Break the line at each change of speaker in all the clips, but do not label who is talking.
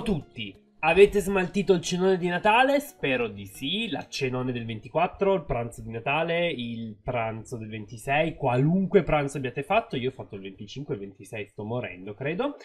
a tutti! Avete smaltito il cenone di Natale? Spero di sì, la cenone del 24, il pranzo di Natale, il pranzo del 26, qualunque pranzo abbiate fatto, io ho fatto il 25 il 26, sto morendo credo.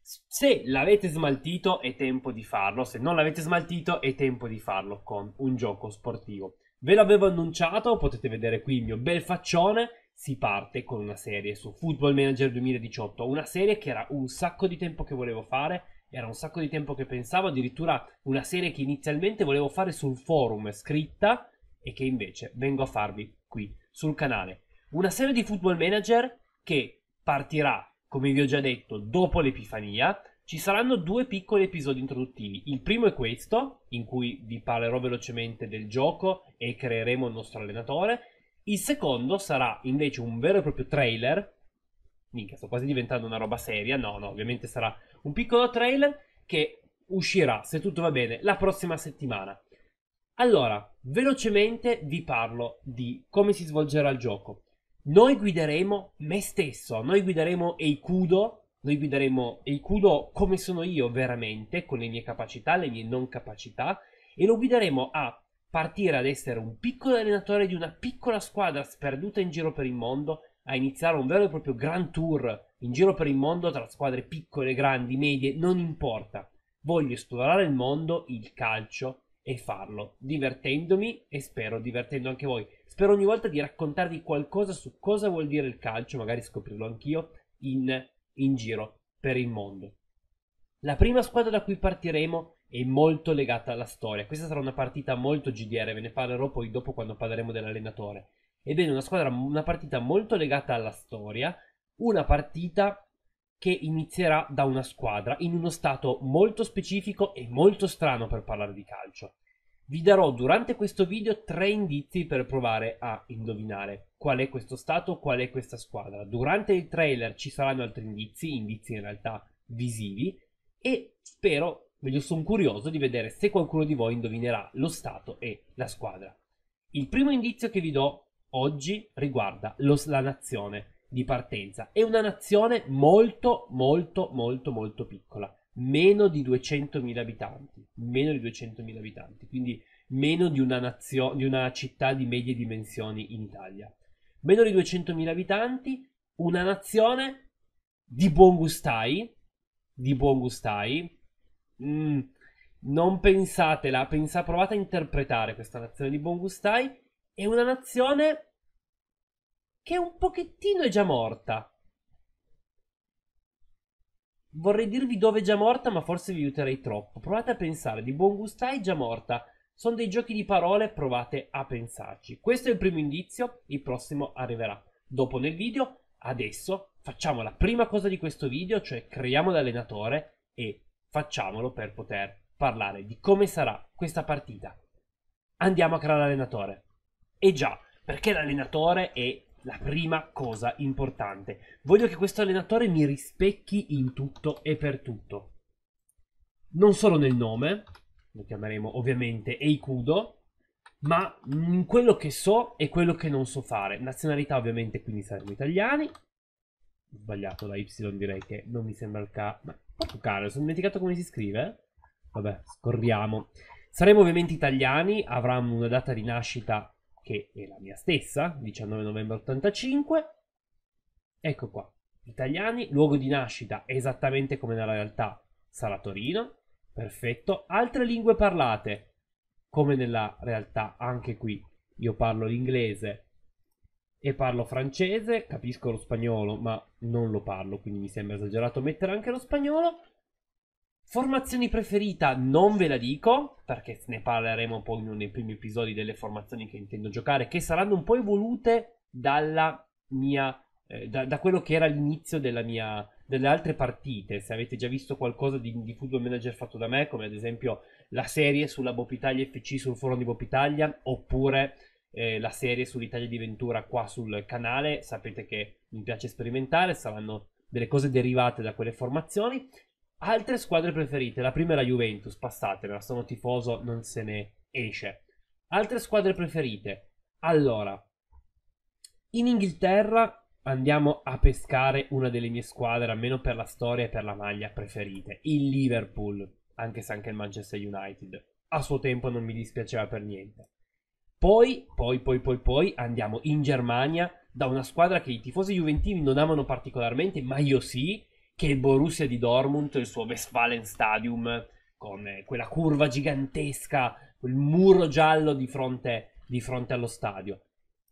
Se l'avete smaltito è tempo di farlo, se non l'avete smaltito è tempo di farlo con un gioco sportivo. Ve l'avevo annunciato, potete vedere qui il mio bel faccione, si parte con una serie su Football Manager 2018, una serie che era un sacco di tempo che volevo fare era un sacco di tempo che pensavo, addirittura una serie che inizialmente volevo fare sul forum scritta e che invece vengo a farvi qui sul canale. Una serie di Football Manager che partirà, come vi ho già detto, dopo l'Epifania. Ci saranno due piccoli episodi introduttivi. Il primo è questo, in cui vi parlerò velocemente del gioco e creeremo il nostro allenatore. Il secondo sarà invece un vero e proprio trailer. Minchia, sto quasi diventando una roba seria. No, no, ovviamente sarà un piccolo trailer che uscirà, se tutto va bene, la prossima settimana. Allora, velocemente vi parlo di come si svolgerà il gioco. Noi guideremo me stesso, noi guideremo Eikudo, noi guideremo Eikudo come sono io veramente, con le mie capacità, le mie non capacità, e lo guideremo a partire ad essere un piccolo allenatore di una piccola squadra sperduta in giro per il mondo, a iniziare un vero e proprio Grand Tour in giro per il mondo tra squadre piccole, grandi, medie, non importa. Voglio esplorare il mondo, il calcio e farlo, divertendomi e spero divertendo anche voi. Spero ogni volta di raccontarvi qualcosa su cosa vuol dire il calcio, magari scoprirlo anch'io, in, in giro per il mondo. La prima squadra da cui partiremo è molto legata alla storia. Questa sarà una partita molto GDR, ve ne parlerò poi dopo quando parleremo dell'allenatore. Ebbene, una, squadra, una partita molto legata alla storia, una partita che inizierà da una squadra in uno stato molto specifico e molto strano per parlare di calcio. Vi darò durante questo video tre indizi per provare a indovinare qual è questo stato, qual è questa squadra. Durante il trailer ci saranno altri indizi, indizi in realtà visivi, e spero, meglio sono curioso di vedere se qualcuno di voi indovinerà lo stato e la squadra. Il primo indizio che vi do oggi riguarda lo, la nazione di partenza. È una nazione molto, molto, molto, molto piccola. Meno di 200.000 abitanti. Meno di 200.000 abitanti. Quindi meno di una, nazio- di una città di medie dimensioni in Italia. Meno di 200.000 abitanti. Una nazione di buon gustai. Di buon gustai. Mm, non pensatela. Pensa, provate a interpretare questa nazione di buon gustai. È una nazione che un pochettino è già morta. Vorrei dirvi dove è già morta, ma forse vi aiuterei troppo. Provate a pensare, di buon gusto gustai già morta. Sono dei giochi di parole, provate a pensarci. Questo è il primo indizio, il prossimo arriverà dopo nel video. Adesso facciamo la prima cosa di questo video, cioè creiamo l'allenatore e facciamolo per poter parlare di come sarà questa partita. Andiamo a creare l'allenatore. E già, perché l'allenatore è la prima cosa importante. Voglio che questo allenatore mi rispecchi in tutto e per tutto. Non solo nel nome, lo chiameremo ovviamente Eikudo, ma in quello che so e quello che non so fare. Nazionalità ovviamente quindi saremo italiani. Ho Sbagliato la Y direi che non mi sembra il caso. Ma porco caro, sono dimenticato come si scrive. Vabbè, scorriamo. Saremo ovviamente italiani, avranno una data di nascita che è la mia stessa, 19 novembre 85. Ecco qua, italiani, luogo di nascita, esattamente come nella realtà, sarà Torino, perfetto. Altre lingue parlate, come nella realtà, anche qui io parlo l'inglese e parlo francese, capisco lo spagnolo, ma non lo parlo, quindi mi sembra esagerato mettere anche lo spagnolo. Formazioni preferita non ve la dico, perché ne parleremo poi nei primi episodi delle formazioni che intendo giocare, che saranno un po' evolute dalla mia, eh, da, da, quello che era l'inizio mia, delle altre partite. Se avete già visto qualcosa di, di football manager fatto da me, come ad esempio la serie sulla Bop Italia FC sul forum di Bop Italia, oppure eh, la serie sull'Italia di Ventura qua sul canale, sapete che mi piace sperimentare, saranno delle cose derivate da quelle formazioni Altre squadre preferite. La prima è la Juventus, passatemela, sono tifoso, non se ne esce. Altre squadre preferite. Allora, in Inghilterra andiamo a pescare una delle mie squadre, almeno per la storia e per la maglia preferite, il Liverpool, anche se anche il Manchester United. A suo tempo non mi dispiaceva per niente. Poi, poi, poi, poi, poi andiamo in Germania da una squadra che i tifosi juventini non amano particolarmente, ma io sì, che il Borussia di Dortmund, il suo Westfalen Stadium, con eh, quella curva gigantesca, quel muro giallo di fronte, di fronte allo stadio.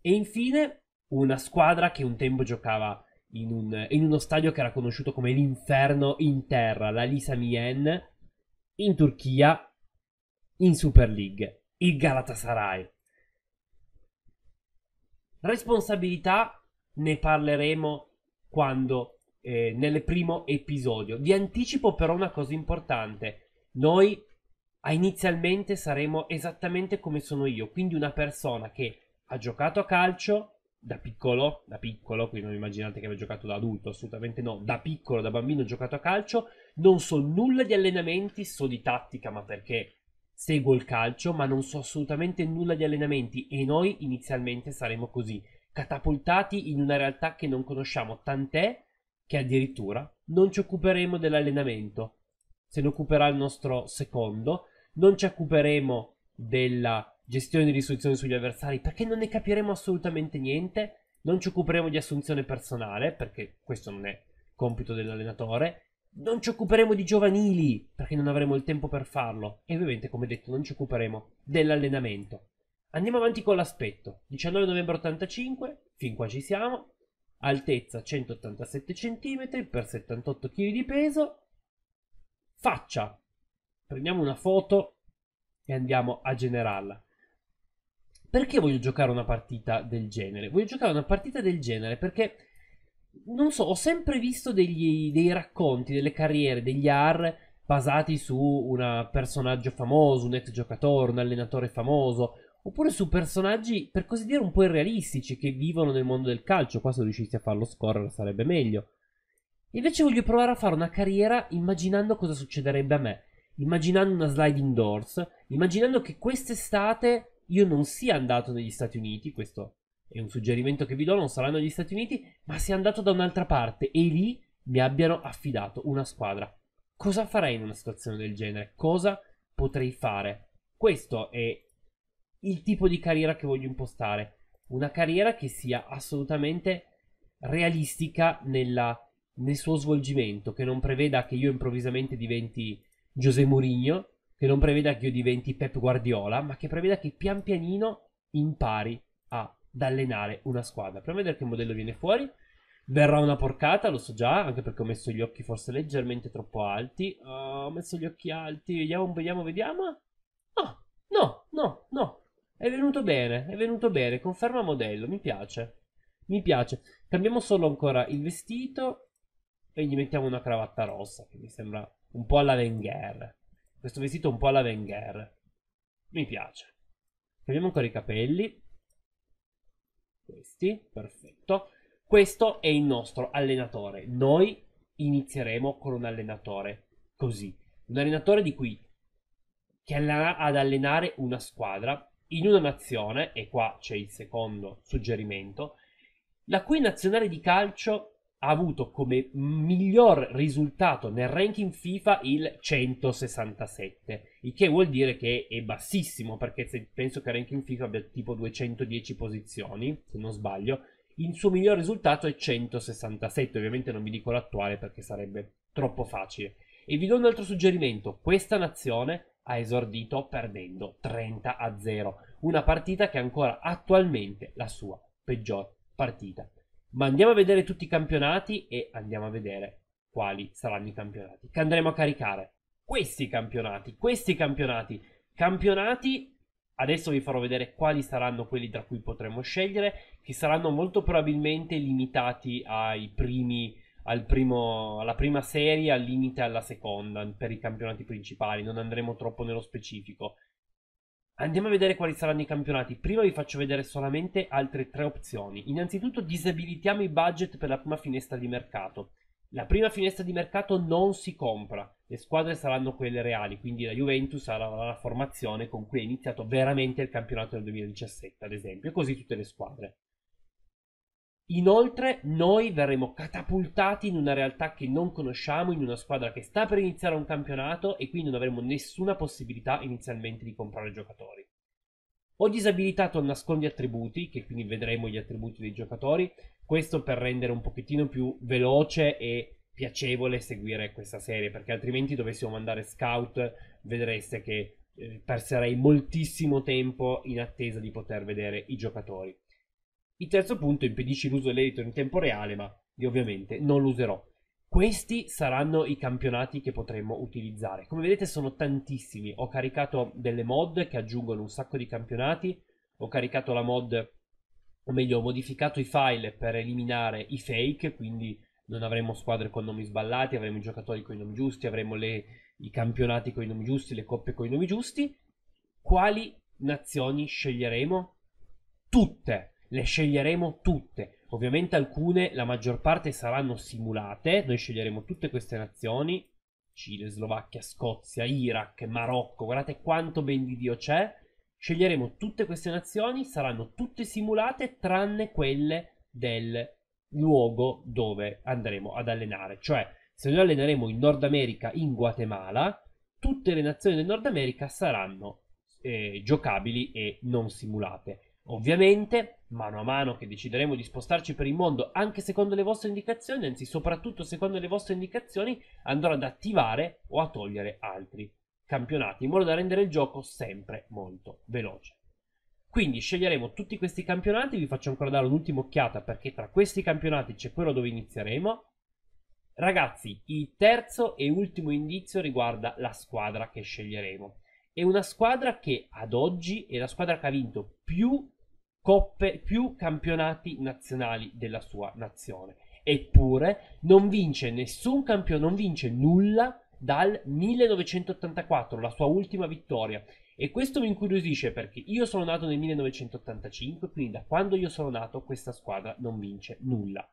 E infine una squadra che un tempo giocava in, un, in uno stadio che era conosciuto come l'inferno in terra, la Lisa Mien, in Turchia, in Super League, il Galatasaray. Responsabilità ne parleremo quando eh, nel primo episodio. Vi anticipo però una cosa importante. Noi inizialmente saremo esattamente come sono io, quindi una persona che ha giocato a calcio da piccolo, da piccolo, quindi non immaginate che abbia giocato da adulto, assolutamente no, da piccolo, da bambino ho giocato a calcio, non so nulla di allenamenti, so di tattica, ma perché seguo il calcio, ma non so assolutamente nulla di allenamenti e noi inizialmente saremo così, catapultati in una realtà che non conosciamo, tant'è che addirittura non ci occuperemo dell'allenamento, se ne occuperà il nostro secondo, non ci occuperemo della gestione di risoluzione sugli avversari perché non ne capiremo assolutamente niente, non ci occuperemo di assunzione personale perché questo non è compito dell'allenatore, non ci occuperemo di giovanili perché non avremo il tempo per farlo e ovviamente come detto non ci occuperemo dell'allenamento. Andiamo avanti con l'aspetto. 19 novembre 85, fin qua ci siamo altezza 187 cm per 78 kg di peso, faccia, prendiamo una foto e andiamo a generarla. Perché voglio giocare una partita del genere? Voglio giocare una partita del genere perché, non so, ho sempre visto degli, dei racconti, delle carriere, degli AR basati su un personaggio famoso, un ex giocatore, un allenatore famoso, oppure su personaggi per così dire un po' irrealistici che vivono nel mondo del calcio. Qua se riuscissi a farlo scorrere sarebbe meglio. Invece voglio provare a fare una carriera immaginando cosa succederebbe a me, immaginando una sliding doors, immaginando che quest'estate io non sia andato negli Stati Uniti, questo è un suggerimento che vi do, non sarà negli Stati Uniti, ma sia andato da un'altra parte e lì mi abbiano affidato una squadra. Cosa farei in una situazione del genere? Cosa potrei fare? Questo è il tipo di carriera che voglio impostare. Una carriera che sia assolutamente realistica nella, nel suo svolgimento, che non preveda che io improvvisamente diventi José Mourinho, che non preveda che io diventi Pep Guardiola, ma che preveda che pian pianino impari ad allenare una squadra. Proviamo a vedere che modello viene fuori. Verrà una porcata, lo so già, anche perché ho messo gli occhi forse leggermente troppo alti. Uh, ho messo gli occhi alti, vediamo, vediamo, vediamo. Ah, no, no, no, no. È venuto bene, è venuto bene, conferma modello, mi piace. Mi piace. Cambiamo solo ancora il vestito e gli mettiamo una cravatta rossa, che mi sembra un po' alla Wenger. Questo vestito è un po' alla Wenger. Mi piace. Cambiamo ancora i capelli. Questi, perfetto. Questo è il nostro allenatore. Noi inizieremo con un allenatore così. Un allenatore di qui, che andrà ad allenare una squadra in una nazione, e qua c'è il secondo suggerimento, la cui nazionale di calcio ha avuto come miglior risultato nel ranking FIFA il 167, il che vuol dire che è bassissimo, perché penso che il ranking FIFA abbia tipo 210 posizioni, se non sbaglio, il suo miglior risultato è 167, ovviamente non vi dico l'attuale perché sarebbe troppo facile. E vi do un altro suggerimento, questa nazione ha esordito perdendo 30 a 0, una partita che è ancora attualmente la sua peggior partita. Ma andiamo a vedere tutti i campionati e andiamo a vedere quali saranno i campionati che andremo a caricare. Questi campionati, questi campionati, campionati Adesso vi farò vedere quali saranno quelli tra cui potremo scegliere, che saranno molto probabilmente limitati ai primi al primo, alla prima serie, al limite alla seconda per i campionati principali, non andremo troppo nello specifico. Andiamo a vedere quali saranno i campionati. Prima vi faccio vedere solamente altre tre opzioni. Innanzitutto disabilitiamo i budget per la prima finestra di mercato. La prima finestra di mercato non si compra, le squadre saranno quelle reali, quindi la Juventus avrà la formazione con cui è iniziato veramente il campionato del 2017, ad esempio, e così tutte le squadre. Inoltre noi verremo catapultati in una realtà che non conosciamo, in una squadra che sta per iniziare un campionato e quindi non avremo nessuna possibilità inizialmente di comprare giocatori. Ho disabilitato nascondi attributi, che quindi vedremo gli attributi dei giocatori, questo per rendere un pochettino più veloce e piacevole seguire questa serie, perché altrimenti dovessimo mandare scout vedreste che eh, perserei moltissimo tempo in attesa di poter vedere i giocatori. Il terzo punto impedisce l'uso dell'editor in tempo reale, ma io ovviamente non lo userò. Questi saranno i campionati che potremmo utilizzare. Come vedete sono tantissimi, ho caricato delle mod che aggiungono un sacco di campionati, ho caricato la mod, o meglio ho modificato i file per eliminare i fake, quindi non avremo squadre con nomi sballati, avremo i giocatori con i nomi giusti, avremo le, i campionati con i nomi giusti, le coppe con i nomi giusti. Quali nazioni sceglieremo? Tutte! le sceglieremo tutte. Ovviamente alcune, la maggior parte saranno simulate, noi sceglieremo tutte queste nazioni, Cile, Slovacchia, Scozia, Iraq, Marocco, guardate quanto ben di Dio c'è. Sceglieremo tutte queste nazioni, saranno tutte simulate tranne quelle del luogo dove andremo ad allenare. Cioè, se noi alleneremo in Nord America, in Guatemala, tutte le nazioni del Nord America saranno eh, giocabili e non simulate. Ovviamente, mano a mano che decideremo di spostarci per il mondo, anche secondo le vostre indicazioni, anzi soprattutto secondo le vostre indicazioni, andrò ad attivare o a togliere altri campionati, in modo da rendere il gioco sempre molto veloce. Quindi sceglieremo tutti questi campionati, vi faccio ancora dare un'ultima occhiata perché tra questi campionati c'è quello dove inizieremo. Ragazzi, il terzo e ultimo indizio riguarda la squadra che sceglieremo. È una squadra che ad oggi è la squadra che ha vinto più coppe più campionati nazionali della sua nazione. Eppure non vince nessun campione, non vince nulla dal 1984, la sua ultima vittoria. E questo mi incuriosisce perché io sono nato nel 1985, quindi da quando io sono nato questa squadra non vince nulla.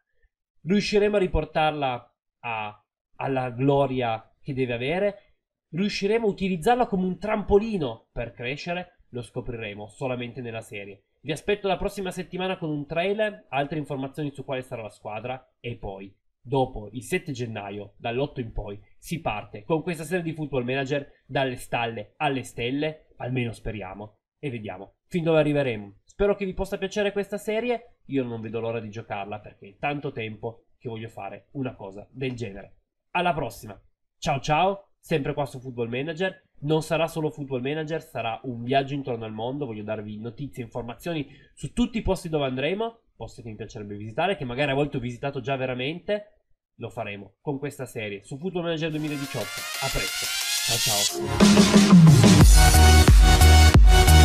Riusciremo a riportarla a, alla gloria che deve avere? Riusciremo a utilizzarla come un trampolino per crescere? Lo scopriremo solamente nella serie. Vi aspetto la prossima settimana con un trailer, altre informazioni su quale sarà la squadra e poi, dopo il 7 gennaio, dall'8 in poi, si parte con questa serie di Football Manager dalle stalle alle stelle, almeno speriamo, e vediamo fin dove arriveremo. Spero che vi possa piacere questa serie, io non vedo l'ora di giocarla perché è tanto tempo che voglio fare una cosa del genere. Alla prossima, ciao ciao, sempre qua su Football Manager non sarà solo Football Manager, sarà un viaggio intorno al mondo. Voglio darvi notizie, informazioni su tutti i posti dove andremo, posti che mi piacerebbe visitare, che magari a volte ho visitato già veramente. Lo faremo con questa serie su Football Manager 2018. A presto. Ciao ciao.